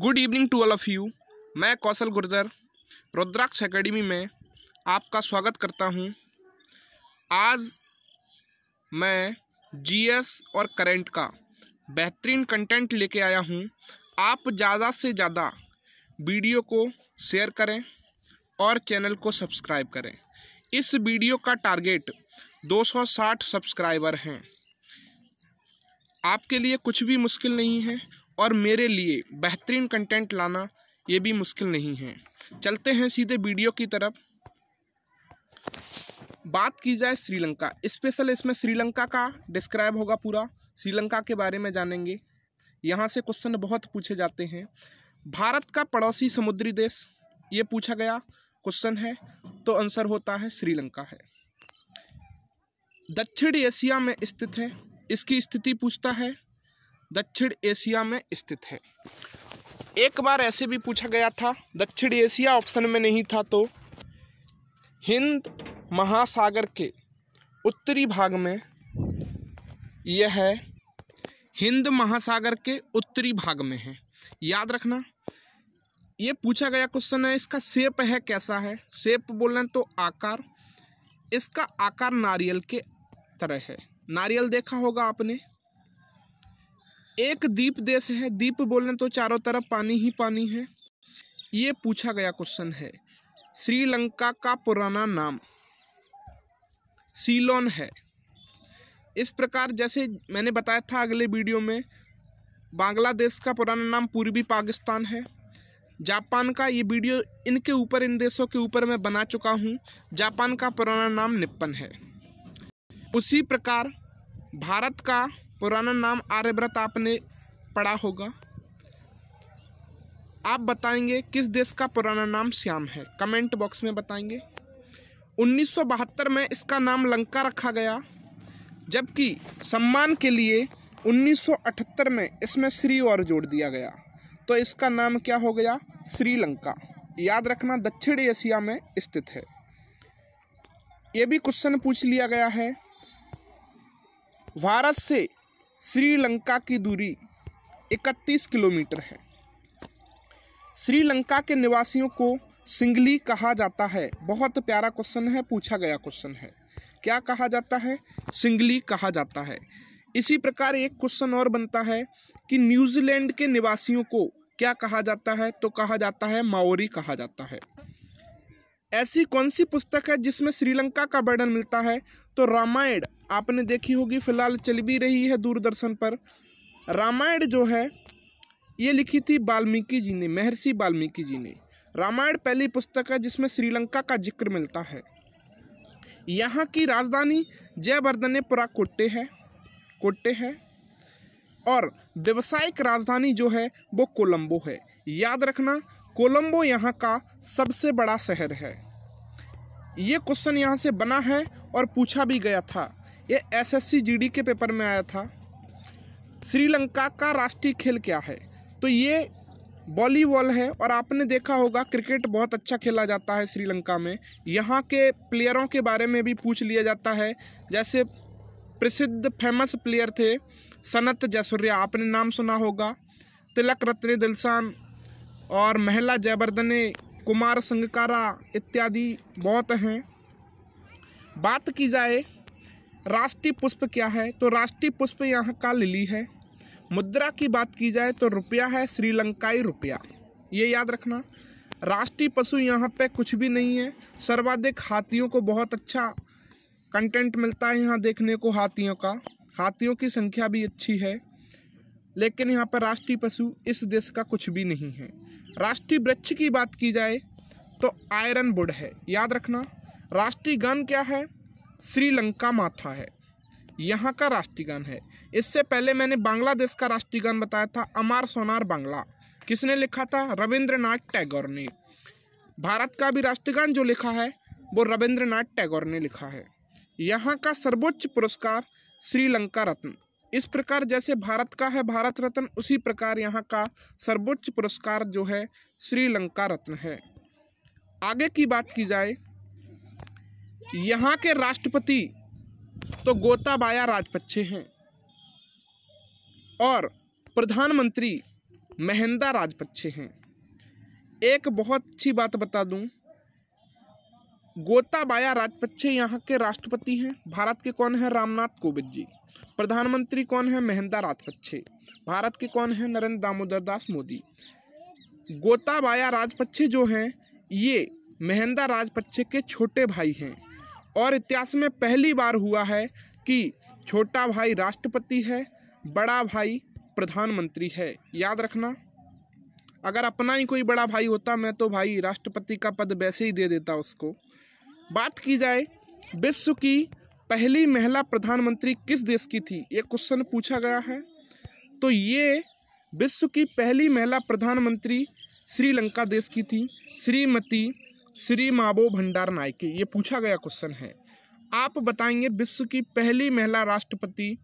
Good evening to all of you मैं कौशल गुर्जर रुद्राक्ष academy में आपका स्वागत करता हूं। आज मैं जीएस और करेंट का बेहतरीन कंटेंट लेके आया हूं। आप ज़्यादा से ज़्यादा वीडियो को शेयर करें और चैनल को सब्सक्राइब करें इस वीडियो का टारगेट 260 सब्सक्राइबर हैं आपके लिए कुछ भी मुश्किल नहीं है और मेरे लिए बेहतरीन कंटेंट लाना ये भी मुश्किल नहीं है चलते हैं सीधे वीडियो की तरफ बात की जाए श्रीलंका स्पेशल इसमें श्रीलंका का डिस्क्राइब होगा पूरा श्रीलंका के बारे में जानेंगे यहाँ से क्वेश्चन बहुत पूछे जाते हैं भारत का पड़ोसी समुद्री देश ये पूछा गया क्वेश्चन है तो आंसर होता है श्रीलंका है दक्षिण एशिया में स्थित है इसकी स्थिति पूछता है दक्षिण एशिया में स्थित है एक बार ऐसे भी पूछा गया था दक्षिण एशिया ऑप्शन में नहीं था तो हिंद महासागर के उत्तरी भाग में यह है हिंद महासागर के उत्तरी भाग में है याद रखना ये पूछा गया क्वेश्चन है इसका शेप है कैसा है शेप रहे तो आकार इसका आकार नारियल के तरह है नारियल देखा होगा आपने एक द्वीप देश है द्वीप बोलने तो चारों तरफ पानी ही पानी है ये पूछा गया क्वेश्चन है श्रीलंका का पुराना नाम सीलोन है इस प्रकार जैसे मैंने बताया था अगले वीडियो में बांग्लादेश का पुराना नाम पूर्वी पाकिस्तान है जापान का ये वीडियो इनके ऊपर इन देशों के ऊपर मैं बना चुका हूँ जापान का पुराना नाम निप्पन है उसी प्रकार भारत का पुराना नाम आर्यव्रत आपने पढ़ा होगा आप बताएंगे किस देश का पुराना नाम श्याम है कमेंट बॉक्स में बताएंगे उन्नीस में इसका नाम लंका रखा गया जबकि सम्मान के लिए 1978 में इसमें श्री और जोड़ दिया गया तो इसका नाम क्या हो गया श्रीलंका याद रखना दक्षिण एशिया में स्थित है ये भी क्वेश्चन पूछ लिया गया है भारत से श्रीलंका की दूरी 31 किलोमीटर है श्रीलंका के निवासियों को सिंगली कहा जाता है बहुत प्यारा क्वेश्चन है पूछा गया क्वेश्चन है क्या कहा जाता है सिंगली कहा जाता है इसी प्रकार एक क्वेश्चन और बनता है कि न्यूजीलैंड के निवासियों को क्या कहा जाता है तो कहा जाता है माओरी कहा जाता है ऐसी कौन सी पुस्तक है जिसमें श्रीलंका का वर्णन मिलता है तो रामायण आपने देखी होगी फिलहाल चल भी रही है दूरदर्शन पर रामायण जो है ये लिखी थी वाल्मीकि जी ने महर्षि वाल्मीकि जी ने रामायण पहली पुस्तक है जिसमें श्रीलंका का जिक्र मिलता है यहाँ की राजधानी जयवर्धनेपुरा कोट्टे है कोट्टे है और व्यवसायिक राजधानी जो है वो कोलंबो है याद रखना कोलंबो यहाँ का सबसे बड़ा शहर है ये क्वेश्चन यहाँ से बना है और पूछा भी गया था ये एसएससी जीडी के पेपर में आया था श्रीलंका का राष्ट्रीय खेल क्या है तो ये वॉलीबॉल है और आपने देखा होगा क्रिकेट बहुत अच्छा खेला जाता है श्रीलंका में यहाँ के प्लेयरों के बारे में भी पूछ लिया जाता है जैसे प्रसिद्ध फेमस प्लेयर थे सनत जयसूर्या आपने नाम सुना होगा तिलक रत्न दिलसान और महिला जयवर्धने कुमार संगकारा इत्यादि बहुत हैं बात की जाए राष्ट्रीय पुष्प क्या है तो राष्ट्रीय पुष्प यहाँ का लिली है मुद्रा की बात की जाए तो रुपया है श्रीलंकाई रुपया ये याद रखना राष्ट्रीय पशु यहाँ पे कुछ भी नहीं है सर्वाधिक हाथियों को बहुत अच्छा कंटेंट मिलता है यहाँ देखने को हाथियों का हाथियों की संख्या भी अच्छी है लेकिन यहाँ पर राष्ट्रीय पशु इस देश का कुछ भी नहीं है राष्ट्रीय वृक्ष की बात की जाए तो आयरन बुड है याद रखना राष्ट्रीय गान क्या है श्रीलंका माथा है यहाँ का राष्ट्रीय गान है इससे पहले मैंने बांग्लादेश का राष्ट्रीय गान बताया था अमार सोनार बांग्ला किसने लिखा था रविंद्रनाथ टैगोर ने भारत का भी राष्ट्रगान जो लिखा है वो रविंद्रनाथ टैगोर ने लिखा है यहाँ का सर्वोच्च पुरस्कार श्रीलंका रत्न इस प्रकार जैसे भारत का है भारत रत्न उसी प्रकार यहाँ का सर्वोच्च पुरस्कार जो है श्रीलंका रत्न है आगे की बात की जाए यहाँ के राष्ट्रपति तो गोताबाया राजपक्षे हैं और प्रधानमंत्री महिंदा राजपक्षे हैं एक बहुत अच्छी बात बता दूं गोताबाया राजपक्षे यहाँ के राष्ट्रपति हैं भारत के कौन है रामनाथ कोविंद जी प्रधानमंत्री कौन है महिंदा राजपक्षे भारत के कौन है नरेंद्र दामोदर दास मोदी गोताबाया राजपक्षे जो हैं ये महिंदा राजपक्षे के छोटे भाई हैं और इतिहास में पहली बार हुआ है कि छोटा भाई राष्ट्रपति है बड़ा भाई प्रधानमंत्री है याद रखना अगर अपना ही कोई बड़ा भाई होता मैं तो भाई राष्ट्रपति का पद वैसे ही दे देता उसको बात की जाए विश्व की पहली महिला प्रधानमंत्री किस देश की थी ये क्वेश्चन पूछा गया है तो ये विश्व की पहली महिला प्रधानमंत्री श्रीलंका देश की थी श्रीमती श्री माबो भंडार नायके ये पूछा गया क्वेश्चन है आप बताएंगे विश्व की पहली महिला राष्ट्रपति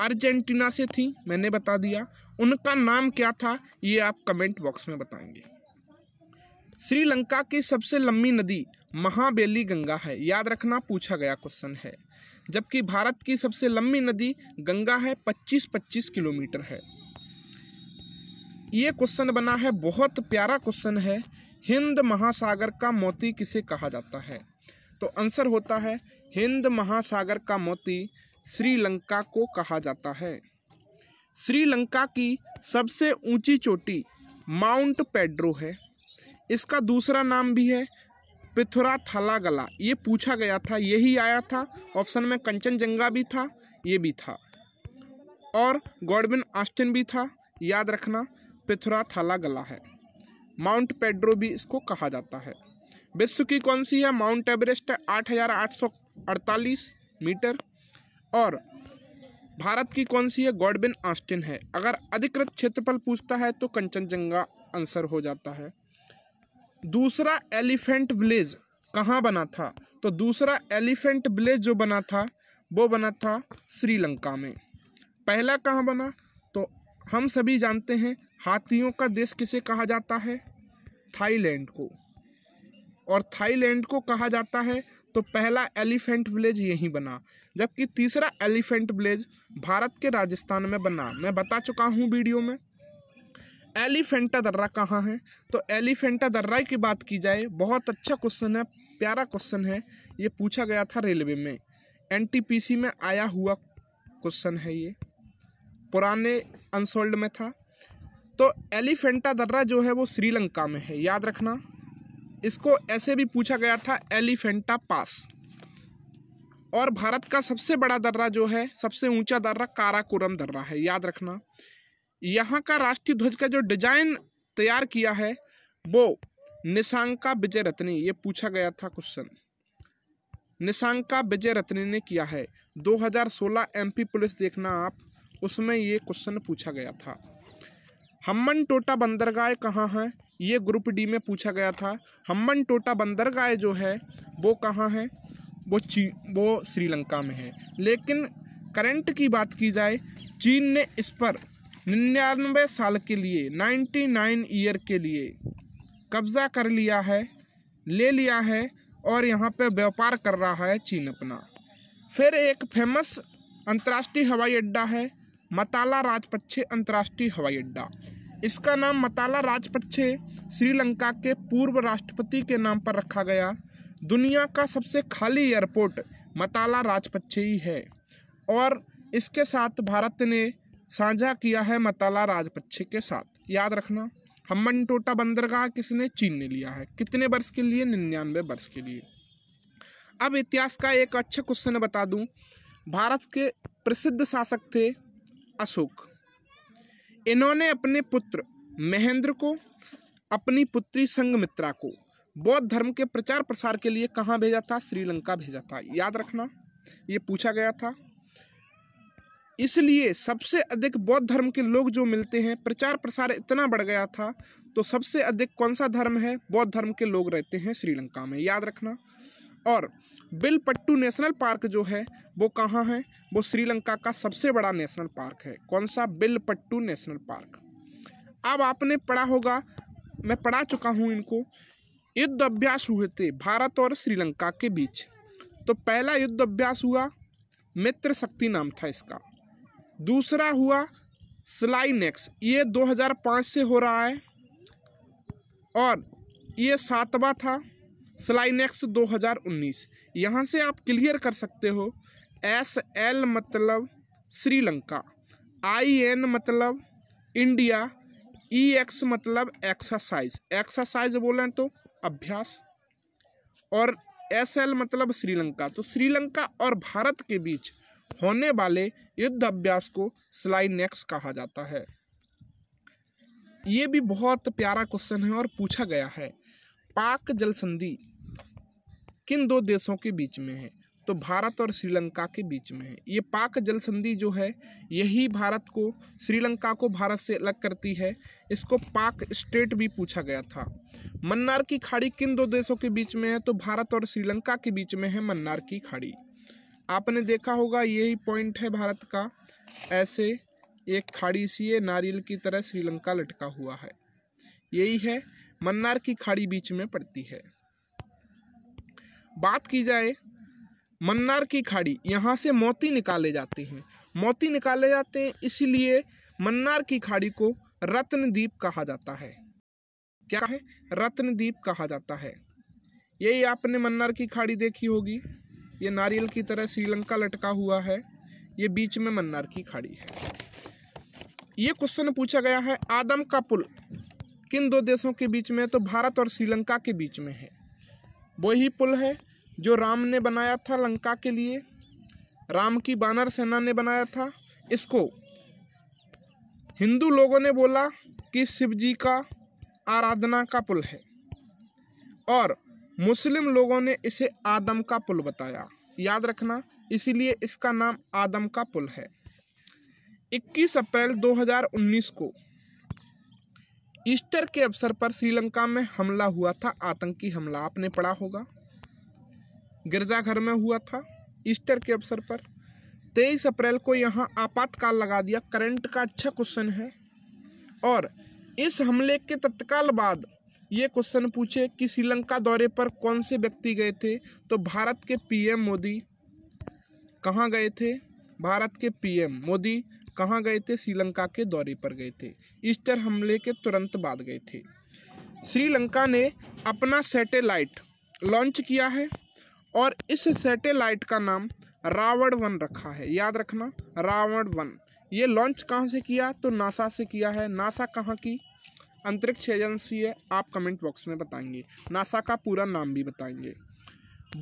अर्जेंटीना से थी मैंने बता दिया उनका नाम क्या था ये आप कमेंट बॉक्स में बताएंगे श्रीलंका की सबसे लंबी नदी महाबेली गंगा है याद रखना पूछा गया क्वेश्चन है जबकि भारत की सबसे लंबी नदी गंगा है 25-25 किलोमीटर है ये क्वेश्चन बना है बहुत प्यारा क्वेश्चन है हिंद महासागर का मोती किसे कहा जाता है तो आंसर होता है हिंद महासागर का मोती श्रीलंका को कहा जाता है श्रीलंका की सबसे ऊंची चोटी माउंट पेड्रो है इसका दूसरा नाम भी है पृथ्वरा थालागला ये पूछा गया था यही आया था ऑप्शन में कंचनजंगा भी था ये भी था और गॉडविन आस्टिन भी था याद रखना पृथ्वरा थालागला है माउंट पेड्रो भी इसको कहा जाता है विश्व की कौन सी है माउंट एवरेस्ट है आठ हज़ार आठ सौ अड़तालीस मीटर और भारत की कौन सी है गॉडबिन आस्टिन है अगर अधिकृत क्षेत्रफल पूछता है तो कंचनजंगा आंसर हो जाता है दूसरा एलिफेंट विलेज कहाँ बना था तो दूसरा एलिफेंट विलेज जो बना था वो बना था श्रीलंका में पहला कहाँ बना तो हम सभी जानते हैं हाथियों का देश किसे कहा जाता है थाईलैंड को और थाईलैंड को कहा जाता है तो पहला एलिफेंट विलेज यहीं बना जबकि तीसरा एलिफेंट विलेज भारत के राजस्थान में बना मैं बता चुका हूँ वीडियो में एलिफेंटा दर्रा कहाँ है तो एलिफेंटा दर्रा की बात की जाए बहुत अच्छा क्वेश्चन है प्यारा क्वेश्चन है ये पूछा गया था रेलवे में एनटीपीसी में आया हुआ क्वेश्चन है ये पुराने अनसोल्ड में था तो एलिफेंटा दर्रा जो है वो श्रीलंका में है याद रखना इसको ऐसे भी पूछा गया था एलिफेंटा पास और भारत का सबसे बड़ा दर्रा जो है सबसे ऊंचा दर्रा काराकोरम दर्रा है याद रखना यहाँ का राष्ट्रीय ध्वज का जो डिजाइन तैयार किया है वो निशांका विजय रत्नी ये पूछा गया था क्वेश्चन निशांका विजय रत्नी ने किया है 2016 एमपी पुलिस देखना आप उसमें ये क्वेश्चन पूछा गया था हमन टोटा बंदरगाह कहाँ है ये ग्रुप डी में पूछा गया था हमन टोटा बंदरगाह जो है वो कहाँ है वो ची वो श्रीलंका में है लेकिन करंट की बात की जाए चीन ने इस पर निन्यानवे साल के लिए नाइन्टी नाइन ईयर के लिए कब्जा कर लिया है ले लिया है और यहाँ पे व्यापार कर रहा है चीन अपना फिर एक फेमस अंतर्राष्ट्रीय हवाई अड्डा है मताला राजपक्षे अंतर्राष्ट्रीय हवाई अड्डा इसका नाम मताला राजपक्षे श्रीलंका के पूर्व राष्ट्रपति के नाम पर रखा गया दुनिया का सबसे खाली एयरपोर्ट मताला राजपक्षे ही है और इसके साथ भारत ने साझा किया है मतला राजपक्षे के साथ याद रखना हम्बन टोटा बंदरगाह किसने चीन ने लिया है कितने वर्ष के लिए निन्यानवे वर्ष के लिए अब इतिहास का एक अच्छा क्वेश्चन बता दूं भारत के प्रसिद्ध शासक थे अशोक इन्होंने अपने पुत्र महेंद्र को अपनी पुत्री संगमित्रा को बौद्ध धर्म के प्रचार प्रसार के लिए कहाँ भेजा था श्रीलंका भेजा था याद रखना ये पूछा गया था इसलिए सबसे अधिक बौद्ध धर्म के लोग जो मिलते हैं प्रचार प्रसार इतना बढ़ गया था तो सबसे अधिक कौन सा धर्म है बौद्ध धर्म के लोग रहते हैं श्रीलंका में याद रखना और बिल पट्टू नेशनल पार्क जो है वो कहाँ है वो श्रीलंका का सबसे बड़ा नेशनल पार्क है कौन सा बिल पट्टू नेशनल पार्क अब आपने पढ़ा होगा मैं पढ़ा चुका हूँ इनको युद्ध अभ्यास हुए थे भारत और श्रीलंका के बीच तो पहला युद्ध अभ्यास हुआ मित्र शक्ति नाम था इसका दूसरा हुआ स्लाइनेक्स ये 2005 से हो रहा है और ये सातवा था स्लाइनेक्स 2019 यहाँ से आप क्लियर कर सकते हो एस एल मतलब श्रीलंका आई एन मतलब इंडिया ई e एक्स मतलब एक्सरसाइज एक्सरसाइज बोलें तो अभ्यास और एस एल मतलब श्रीलंका तो श्रीलंका और भारत के बीच होने वाले युद्ध अभ्यास को स्लाइनेक्स कहा जाता है ये भी बहुत प्यारा क्वेश्चन है और पूछा गया है पाक जल संधि किन दो देशों के बीच में है तो भारत और श्रीलंका के बीच में है ये पाक जल संधि जो है यही भारत को श्रीलंका को भारत से अलग करती है इसको पाक स्टेट भी पूछा गया था मन्नार की खाड़ी किन दो देशों के बीच में है तो भारत और श्रीलंका के बीच में है मन्नार की खाड़ी आपने देखा होगा यही पॉइंट है भारत का ऐसे एक खाड़ी सी ये नारियल की तरह श्रीलंका लटका हुआ है यही है मन्नार की खाड़ी बीच में पड़ती है बात की जाए मन्नार की खाड़ी यहाँ से मोती निकाले जाते हैं मोती निकाले जाते हैं इसलिए मन्नार की खाड़ी को रत्नदीप कहा जाता है क्या है रत्नदीप कहा जाता है यही आपने मन्नार की खाड़ी देखी होगी ये नारियल की तरह श्रीलंका लटका हुआ है ये बीच में मन्नार की खाड़ी है ये क्वेश्चन पूछा गया है आदम का पुल किन दो देशों के बीच में है तो भारत और श्रीलंका के बीच में है वही पुल है जो राम ने बनाया था लंका के लिए राम की बानर सेना ने बनाया था इसको हिंदू लोगों ने बोला कि शिव जी का आराधना का पुल है और मुस्लिम लोगों ने इसे आदम का पुल बताया याद रखना इसीलिए इसका नाम आदम का पुल है 21 अप्रैल 2019 को ईस्टर के अवसर पर श्रीलंका में हमला हुआ था आतंकी हमला आपने पढ़ा होगा गिरजाघर में हुआ था ईस्टर के अवसर पर 23 अप्रैल को यहाँ आपातकाल लगा दिया करंट का अच्छा क्वेश्चन है और इस हमले के तत्काल बाद ये क्वेश्चन पूछे कि श्रीलंका दौरे पर कौन से व्यक्ति गए थे तो भारत के पीएम मोदी कहाँ गए थे भारत के पीएम मोदी कहाँ गए थे श्रीलंका के दौरे पर गए थे ईस्टर हमले के तुरंत बाद गए थे श्रीलंका ने अपना सैटेलाइट लॉन्च किया है और इस सैटेलाइट का नाम रावण वन रखा है याद रखना रावण वन ये लॉन्च कहाँ से किया तो नासा से किया है नासा कहाँ की अंतरिक्ष एजेंसी है आप कमेंट बॉक्स में बताएंगे नासा का पूरा नाम भी बताएंगे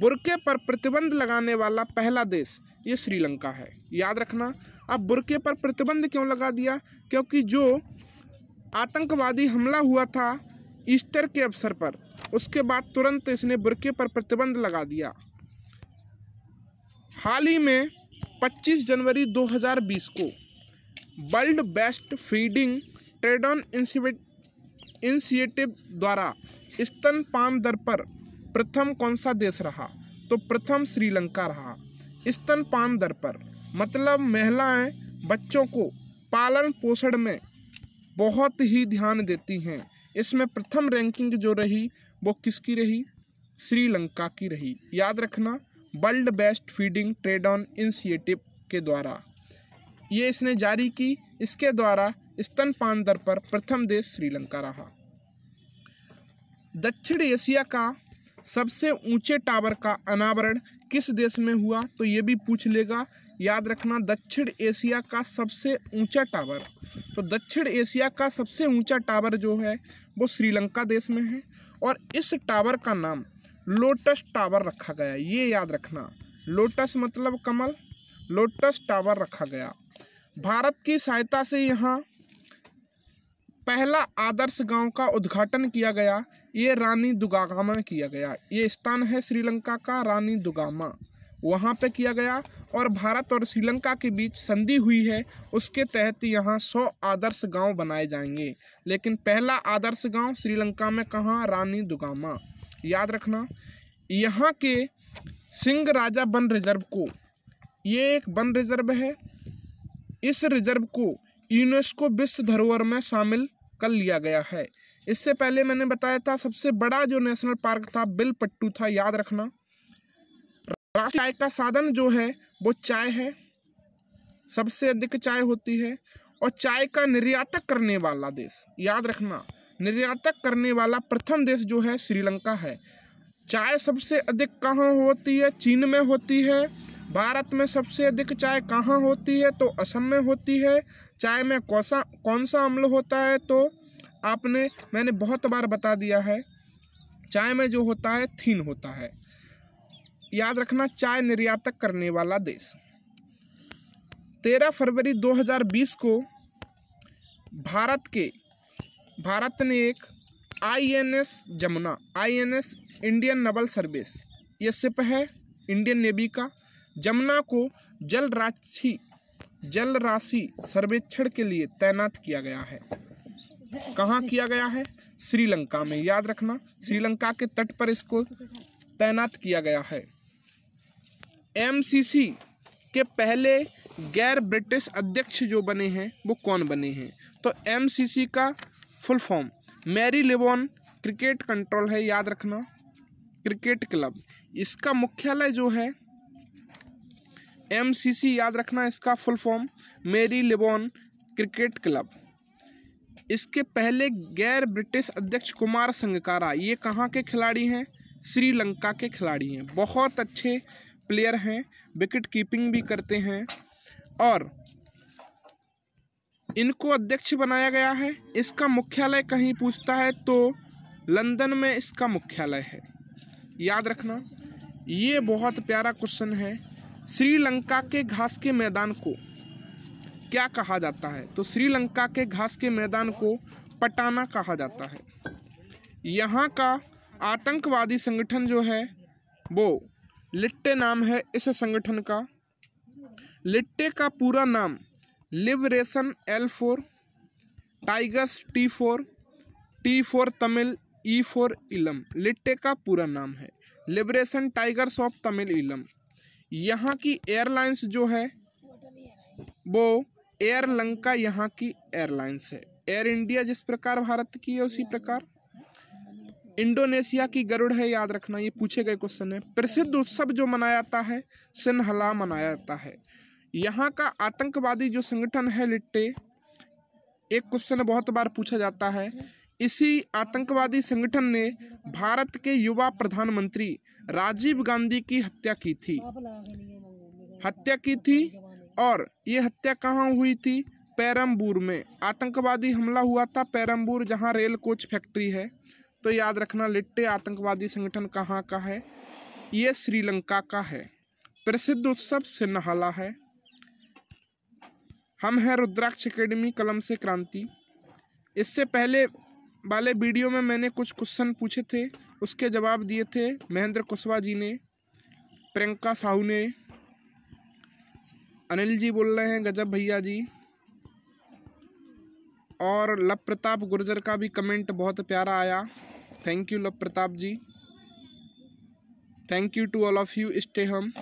बुरके पर प्रतिबंध लगाने वाला पहला देश ये श्रीलंका है याद रखना अब बुरके पर प्रतिबंध क्यों लगा दिया क्योंकि जो आतंकवादी हमला हुआ था ईस्टर के अवसर पर उसके बाद तुरंत इसने बुरके पर प्रतिबंध लगा दिया हाल ही में 25 जनवरी 2020 को world breast feeding trends on initiative द्वारा स्तनपान दर पर प्रथम कौन सा देश रहा तो प्रथम श्रीलंका रहा स्तनपान दर पर मतलब महिलाएं बच्चों को पालन पोषण में बहुत ही ध्यान देती हैं इसमें प्रथम रैंकिंग जो रही वो किसकी रही श्रीलंका की रही याद रखना world breast feeding trend on initiative के द्वारा ये इसने जारी की इसके द्वारा स्तनपान दर पर प्रथम देश श्रीलंका रहा दक्षिण एशिया का सबसे ऊंचे टावर का अनावरण किस देश में हुआ तो ये भी पूछ लेगा याद रखना दक्षिण एशिया का सबसे ऊंचा टावर तो दक्षिण एशिया का सबसे ऊंचा टावर जो है वो श्रीलंका देश में है और इस टावर का नाम लोटस टावर रखा गया ये याद रखना लोटस मतलब कमल लोटस टावर रखा गया भारत की सहायता से यहाँ पहला आदर्श गांव का उद्घाटन किया गया ये रानी दुगामा में किया गया ये स्थान है श्रीलंका का रानी दुगामा वहाँ पे किया गया और भारत और श्रीलंका के बीच संधि हुई है उसके तहत यहाँ सौ आदर्श गांव बनाए जाएंगे लेकिन पहला आदर्श गांव श्रीलंका में कहाँ रानी दुगामा याद रखना यहाँ के सिंह राजा वन रिजर्व को ये एक वन रिजर्व है इस रिजर्व को यूनेस्को विश्व धरोहर में शामिल कर लिया गया है इससे पहले मैंने बताया था सबसे बड़ा जो नेशनल पार्क था बिल पट्टू था याद रखना राष्ट्रीय आय का साधन जो है वो चाय है सबसे अधिक चाय होती है और चाय का निर्यातक करने वाला देश याद रखना निर्यातक करने वाला प्रथम देश जो है श्रीलंका है चाय सबसे अधिक कहाँ होती है चीन में होती है भारत में सबसे अधिक चाय कहाँ होती है तो असम में होती है चाय में कौन सा कौन सा अम्ल होता है तो आपने मैंने बहुत बार बता दिया है चाय में जो होता है थीन होता है याद रखना चाय निर्यातक करने वाला देश तेरह फरवरी 2020 को भारत के भारत ने एक INS Jamuna INS Indian naval service ये सिप है इंडियन नेवी का जमुना को जल राशि जल राशि सर्वेक्षण के लिए तैनात किया गया है कहाँ किया गया है श्रीलंका में याद रखना श्रीलंका के तट पर इसको तैनात किया गया है एमसीसी के पहले गैर ब्रिटिश अध्यक्ष जो बने हैं वो कौन बने हैं तो एमसीसी का full form Marylebone cricket control है याद रखना क्रिकेट क्लब इसका मुख्यालय जो है एम याद रखना इसका फुल फॉर्म मेरी लिबोन क्रिकेट क्लब इसके पहले गैर ब्रिटिश अध्यक्ष कुमार संगकारा ये कहाँ के खिलाड़ी हैं श्रीलंका के खिलाड़ी हैं बहुत अच्छे प्लेयर हैं विकेट कीपिंग भी करते हैं और इनको अध्यक्ष बनाया गया है इसका मुख्यालय कहीं पूछता है तो लंदन में इसका मुख्यालय है याद रखना ये बहुत प्यारा क्वेश्चन है श्रीलंका के घास के मैदान को क्या कहा जाता है तो श्रीलंका के घास के मैदान को पटाना कहा जाता है यहाँ का आतंकवादी संगठन जो है वो लिट्टे नाम है इस संगठन का लिट्टे का पूरा नाम liberation L for tigers T for T for Tamil E for Eelam LTTE का पूरा नाम है लिबरेशन टाइगर्स ऑफ तमिल इलम यहाँ की एयरलाइंस जो है वो एयर लंका यहाँ की एयरलाइंस है एयर इंडिया जिस प्रकार भारत की है उसी प्रकार इंडोनेशिया की गरुड़ है याद रखना ये पूछे गए क्वेश्चन है प्रसिद्ध उत्सव जो मनाया जाता है सिन्हला मनाया जाता है यहाँ का आतंकवादी जो संगठन है लिट्टे एक क्वेश्चन बहुत बार पूछा जाता है इसी आतंकवादी संगठन ने भारत के युवा प्रधानमंत्री राजीव गांधी की हत्या की थी हत्या की थी और ये हत्या कहाँ हुई थी पैरमबूर में आतंकवादी हमला हुआ था पैरमबूर जहाँ रेल कोच फैक्ट्री है तो याद रखना लिट्टे आतंकवादी संगठन कहाँ का है ये श्रीलंका का है प्रसिद्ध उत्सव सिन्हाला है हम हैं रुद्राक्ष एकेडमी कलम से क्रांति इससे पहले वाले वीडियो में मैंने कुछ क्वेश्चन पूछे थे उसके जवाब दिए थे महेंद्र कुशवाहा जी ने प्रियंका साहू ने अनिल जी बोल रहे हैं गजब भैया जी और लव प्रताप गुर्जर का भी कमेंट बहुत प्यारा आया thank you Luv Pratap ji thank you to all of you stay हम